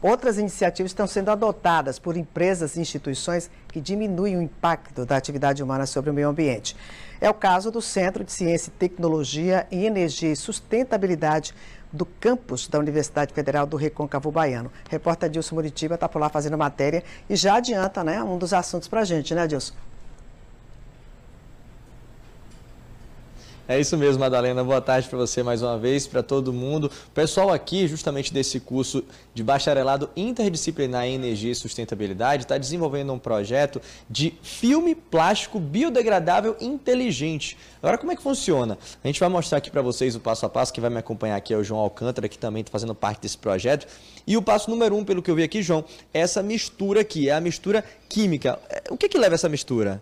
Outras iniciativas estão sendo adotadas por empresas e instituições que diminuem o impacto da atividade humana sobre o meio ambiente. É o caso do Centro de Ciência, Tecnologia e Energia e Sustentabilidade do campus da Universidade Federal do Recôncavo Baiano. Repórter Dilson Muritiba está por lá fazendo matéria e já adianta né, um dos assuntos para a gente, né, Dilson? É isso mesmo, Madalena. Boa tarde para você mais uma vez, para todo mundo. Pessoal aqui, justamente desse curso de bacharelado interdisciplinar em energia e sustentabilidade, está desenvolvendo um projeto de filme plástico biodegradável inteligente. Agora, como é que funciona? A gente vai mostrar aqui para vocês o passo a passo. Quem vai me acompanhar aqui é o João Alcântara, que também está fazendo parte desse projeto. E o passo número um, pelo que eu vi aqui, João, é essa mistura aqui, é a mistura química. É, o que, que leva essa mistura?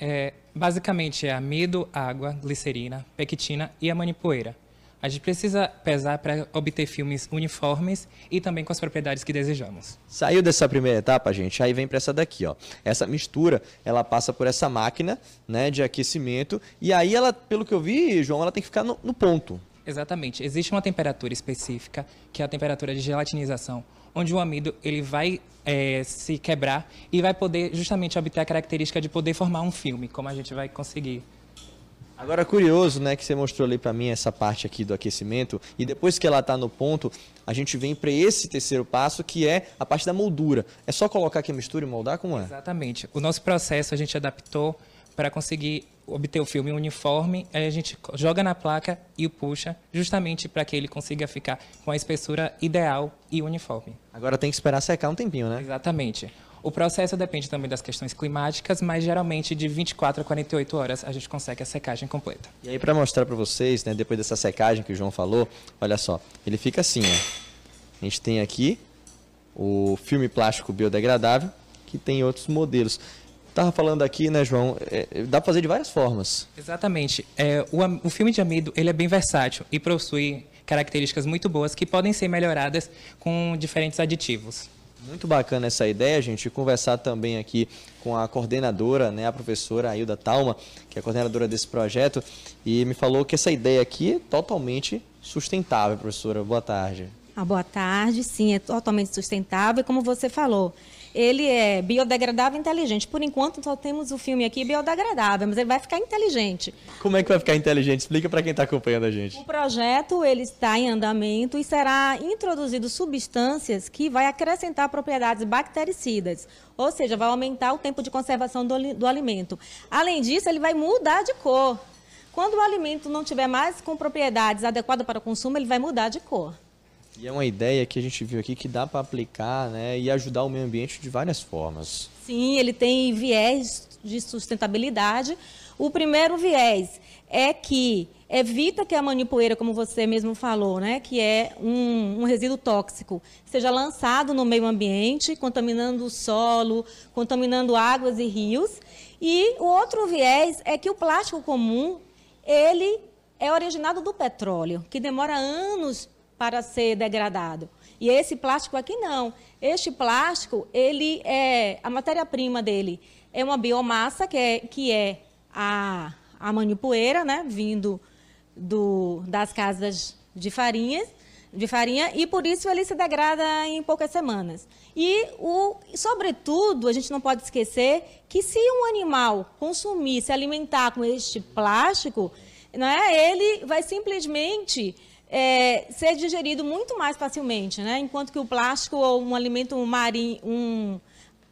É, basicamente é amido, água, glicerina, pectina e a manipoeira. A gente precisa pesar para obter filmes uniformes e também com as propriedades que desejamos. Saiu dessa primeira etapa, gente, aí vem para essa daqui, ó. Essa mistura, ela passa por essa máquina, né, de aquecimento, e aí ela, pelo que eu vi, João, ela tem que ficar no, no ponto, Exatamente. Existe uma temperatura específica, que é a temperatura de gelatinização, onde o amido ele vai é, se quebrar e vai poder justamente obter a característica de poder formar um filme, como a gente vai conseguir Agora, curioso, né, que você mostrou ali para mim essa parte aqui do aquecimento, e depois que ela tá no ponto, a gente vem para esse terceiro passo, que é a parte da moldura. É só colocar aqui a mistura e moldar, como é? Exatamente. O nosso processo a gente adaptou para conseguir obter o filme uniforme, aí a gente joga na placa e o puxa, justamente para que ele consiga ficar com a espessura ideal e uniforme. Agora tem que esperar secar um tempinho, né? Exatamente. O processo depende também das questões climáticas, mas geralmente de 24 a 48 horas a gente consegue a secagem completa. E aí para mostrar para vocês, né, depois dessa secagem que o João falou, olha só, ele fica assim, ó. A gente tem aqui o filme plástico biodegradável, que tem outros modelos estava falando aqui, né, João? É, dá para fazer de várias formas. Exatamente. É, o, o filme de amido ele é bem versátil e possui características muito boas que podem ser melhoradas com diferentes aditivos. Muito bacana essa ideia, gente. Conversar também aqui com a coordenadora, né, a professora Ailda Talma, que é a coordenadora desse projeto, e me falou que essa ideia aqui é totalmente sustentável, professora. Boa tarde. Ah, boa tarde, sim, é totalmente sustentável. E como você falou, ele é biodegradável e inteligente. Por enquanto, só temos o filme aqui biodegradável, mas ele vai ficar inteligente. Como é que vai ficar inteligente? Explica para quem está acompanhando a gente. O projeto ele está em andamento e será introduzido substâncias que vai acrescentar propriedades bactericidas, ou seja, vai aumentar o tempo de conservação do, do alimento. Além disso, ele vai mudar de cor. Quando o alimento não tiver mais com propriedades adequadas para o consumo, ele vai mudar de cor. E é uma ideia que a gente viu aqui que dá para aplicar né, e ajudar o meio ambiente de várias formas. Sim, ele tem viés de sustentabilidade. O primeiro viés é que evita que a manipoeira, como você mesmo falou, né, que é um, um, resíduo tóxico, seja lançado no meio ambiente, contaminando o solo, contaminando águas e rios. E o outro viés é que o plástico comum, ele é originado do petróleo, que demora anos para ser degradado. E esse plástico aqui não. Este plástico, ele é a matéria-prima dele é uma biomassa que é, que é a, a manipoeira, né, vindo do, das casas de farinhas, de farinha, e por isso ele se degrada em poucas semanas. E, o, sobretudo, a gente não pode esquecer que se um animal consumir, se alimentar com este plástico, né, ele vai simplesmente é, ser digerido muito mais facilmente, né? enquanto que o plástico ou um alimento marinho, um,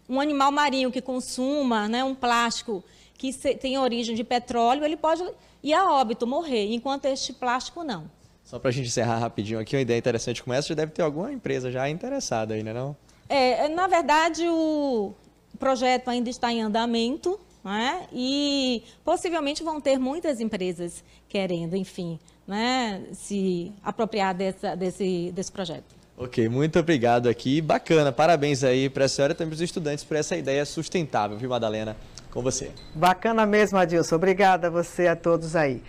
um animal marinho que consuma né, um plástico que tem origem de petróleo, ele pode ir a óbito, morrer, enquanto este plástico não. Só para a gente encerrar rapidinho aqui, uma ideia interessante como essa, já deve ter alguma empresa já interessada aí, não é não? É, na verdade, o projeto ainda está em andamento, né? E possivelmente vão ter muitas empresas querendo, enfim, né, se apropriar dessa, desse, desse projeto. Ok, muito obrigado aqui. Bacana, parabéns aí para a senhora e também para os estudantes por essa ideia sustentável, viu, Madalena? Com você. Bacana mesmo, Adilson. Obrigada a você e a todos aí.